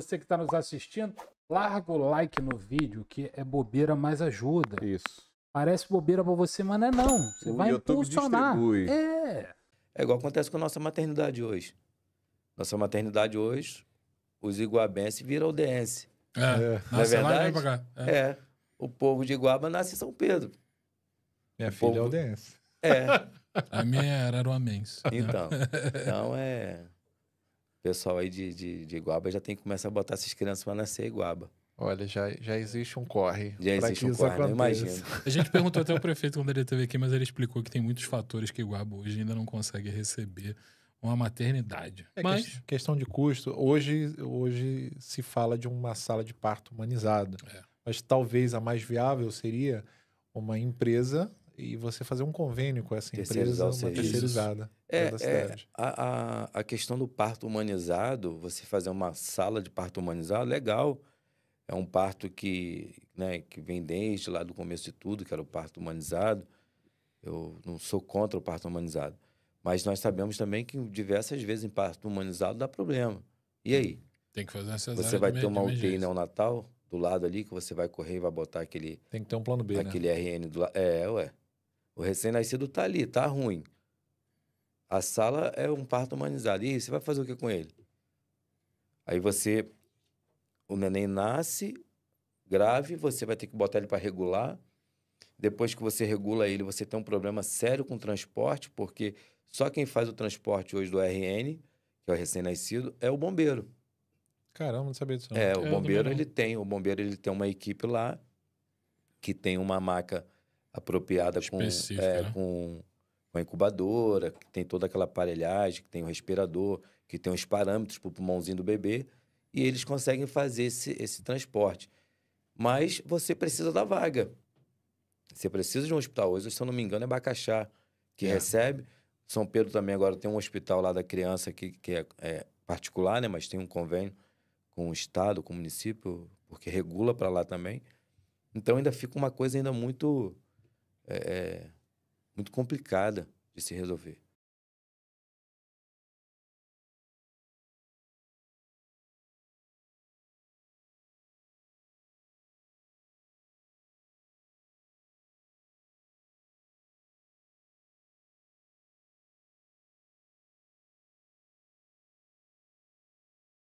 você que está nos assistindo, larga o like no vídeo, que é bobeira, mais ajuda. Isso. Parece bobeira para você, mas não é não. Você o vai YouTube impulsionar. Distribui. É. É igual acontece com a nossa maternidade hoje. Nossa maternidade hoje, os iguabenses viram Odense. É, é. Não é verdade? cá. é. é. O povo de Iguaba nasce em São Pedro. Minha o filha é povo... é Odense. É. a minha era aruamense. Então, então é pessoal aí de, de, de Iguaba já tem que começar a botar essas crianças para nascer Iguaba. Olha, já, já existe um corre. Já existe um corre, não né? imagino. A gente perguntou até o prefeito quando ele esteve aqui, mas ele explicou que tem muitos fatores que Iguaba hoje ainda não consegue receber uma maternidade. É mas... questão de custo. Hoje, hoje se fala de uma sala de parto humanizada. É. Mas talvez a mais viável seria uma empresa e você fazer um convênio com essa empresa, é uma terceirizada é, É, a, a, a, questão do parto humanizado, você fazer uma sala de parto humanizado, legal. É um parto que, né, que vem desde lá do começo de tudo, que era o parto humanizado. Eu não sou contra o parto humanizado. Mas nós sabemos também que diversas vezes em parto humanizado dá problema. E aí? Tem que fazer essa Você vai ter uma UTI neonatal do lado ali que você vai correr e vai botar aquele. Tem que ter um plano B. Né? Aquele né? RN do lado. É, ué. O recém-nascido tá ali, tá ruim. A sala é um parto humanizado. E aí, você vai fazer o que com ele? Aí você. O neném nasce grave, você vai ter que botar ele para regular. Depois que você regula ele, você tem um problema sério com o transporte, porque só quem faz o transporte hoje do RN, que é o recém-nascido, é o bombeiro. Caramba, não sabia disso. Não. É, o é, bombeiro ele tem, o bombeiro ele tem uma equipe lá que tem uma maca apropriada com, é, né? com, com a incubadora, que tem toda aquela aparelhagem, que tem o respirador, que tem os parâmetros para o pulmãozinho do bebê, e eles conseguem fazer esse, esse transporte. Mas você precisa da vaga. Você precisa de um hospital. Hoje, se eu não me engano, é Bacaxá que é. recebe. São Pedro também agora tem um hospital lá da criança que, que é, é particular, né? Mas tem um convênio com o Estado, com o município, porque regula para lá também. Então ainda fica uma coisa ainda muito é, é, muito complicada de se resolver.